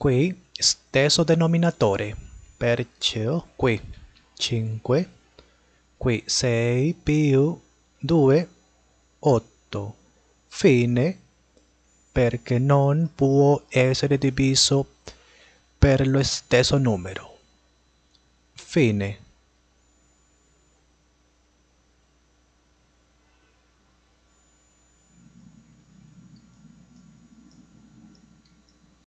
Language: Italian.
qui stesso denominatore, perciò qui 5, qui 6 più 2, 8. Fine, perché non può essere diviso per lo stesso numero. Fine.